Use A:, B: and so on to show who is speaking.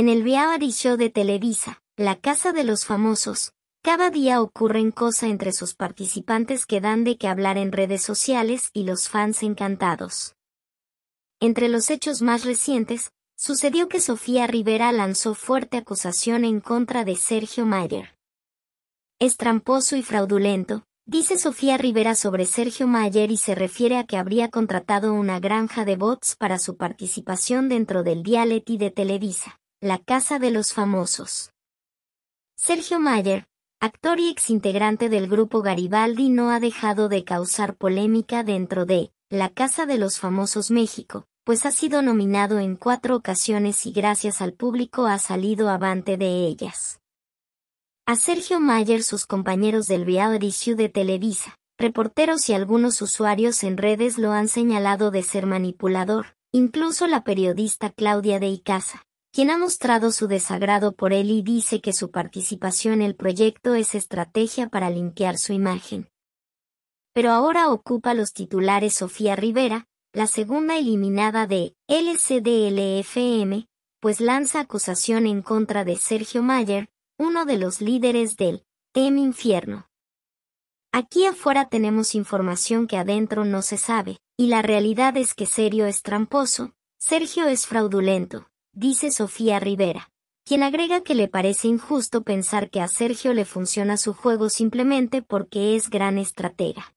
A: En el reality show de Televisa, La Casa de los Famosos, cada día ocurren cosas entre sus participantes que dan de qué hablar en redes sociales y los fans encantados. Entre los hechos más recientes, sucedió que Sofía Rivera lanzó fuerte acusación en contra de Sergio Mayer. Es tramposo y fraudulento, Dice Sofía Rivera sobre Sergio Mayer y se refiere a que habría contratado una granja de bots para su participación dentro del dialeti de Televisa. La Casa de los Famosos. Sergio Mayer, actor y exintegrante del grupo Garibaldi, no ha dejado de causar polémica dentro de La Casa de los Famosos México, pues ha sido nominado en cuatro ocasiones y gracias al público ha salido avante de ellas. A Sergio Mayer sus compañeros del reality de Televisa, reporteros y algunos usuarios en redes lo han señalado de ser manipulador, incluso la periodista Claudia de quien ha mostrado su desagrado por él y dice que su participación en el proyecto es estrategia para limpiar su imagen. Pero ahora ocupa los titulares Sofía Rivera, la segunda eliminada de LCDLFM, pues lanza acusación en contra de Sergio Mayer, uno de los líderes del TEM Infierno. Aquí afuera tenemos información que adentro no se sabe, y la realidad es que Sergio es tramposo, Sergio es fraudulento dice Sofía Rivera, quien agrega que le parece injusto pensar que a Sergio le funciona su juego simplemente porque es gran estratega.